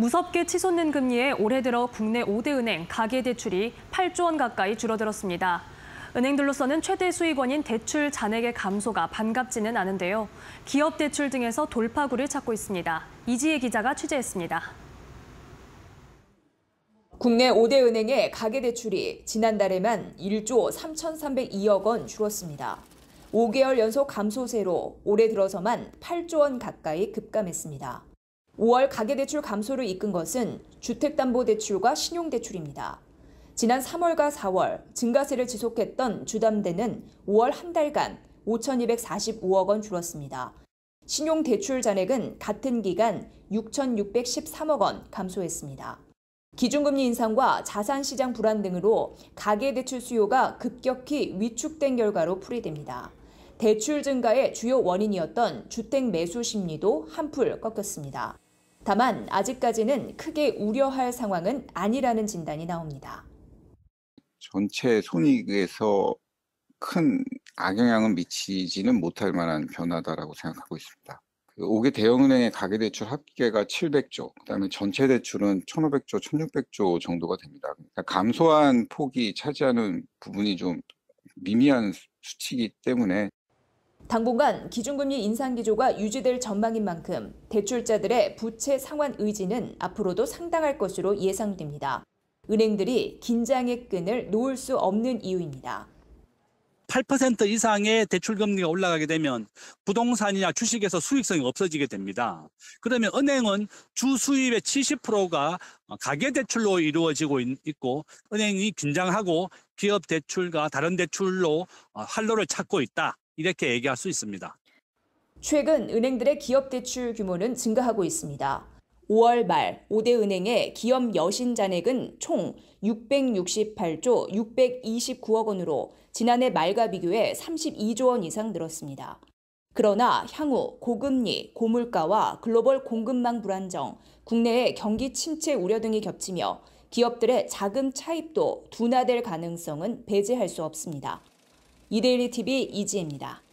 무섭게 치솟는 금리에 올해 들어 국내 5대 은행 가계대출이 8조 원 가까이 줄어들었습니다. 은행들로서는 최대 수익원인 대출 잔액의 감소가 반갑지는 않은데요. 기업 대출 등에서 돌파구를 찾고 있습니다. 이지혜 기자가 취재했습니다. 국내 5대 은행의 가계대출이 지난달에만 1조 3,302억 원 줄었습니다. 5개월 연속 감소세로 올해 들어서만 8조 원 가까이 급감했습니다. 5월 가계대출 감소를 이끈 것은 주택담보대출과 신용대출입니다. 지난 3월과 4월 증가세를 지속했던 주담대는 5월 한 달간 5,245억 원 줄었습니다. 신용대출 잔액은 같은 기간 6,613억 원 감소했습니다. 기준금리 인상과 자산시장 불안 등으로 가계대출 수요가 급격히 위축된 결과로 풀이됩니다. 대출 증가의 주요 원인이었던 주택 매수 심리도 한풀 꺾였습니다. 다만 아직까지는 크게 우려할 상황은 아니라는 진단이 나옵니다. 전체 손익에서 큰 악영향은 미치지는 못할 만한 변화다라고 생각하고 있습니다. 5개 그 대형은행의 가계대출 합계가 700조, 그다음에 전체 대출은 1,500조, 1,600조 정도가 됩니다. 그러니까 감소한 폭이 차지하는 부분이 좀 미미한 수치이기 때문에 당분간 기준금리 인상 기조가 유지될 전망인 만큼 대출자들의 부채 상환 의지는 앞으로도 상당할 것으로 예상됩니다. 은행들이 긴장의 끈을 놓을 수 없는 이유입니다. 8% 이상의 대출 금리가 올라가게 되면 부동산이나 주식에서 수익성이 없어지게 됩니다. 그러면 은행은 주 수입의 70%가 가계 대출로 이루어지고 있고 은행이 긴장하고 기업 대출과 다른 대출로 활로를 찾고 있다. 이렇게 얘기할 수 있습니다. 최근 은행들의 기업 대출 규모는 증가하고 있습니다. 5월 말 5대 은행의 기업 여신 잔액은 총 668조 629억 원으로 지난해 말과 비교해 32조 원 이상 늘었습니다. 그러나 향후 고금리, 고물가와 글로벌 공급망 불안정, 국내의 경기 침체 우려 등이 겹치며 기업들의 자금 차입도 둔화될 가능성은 배제할 수 없습니다. 이데일리 TV 이지혜입니다.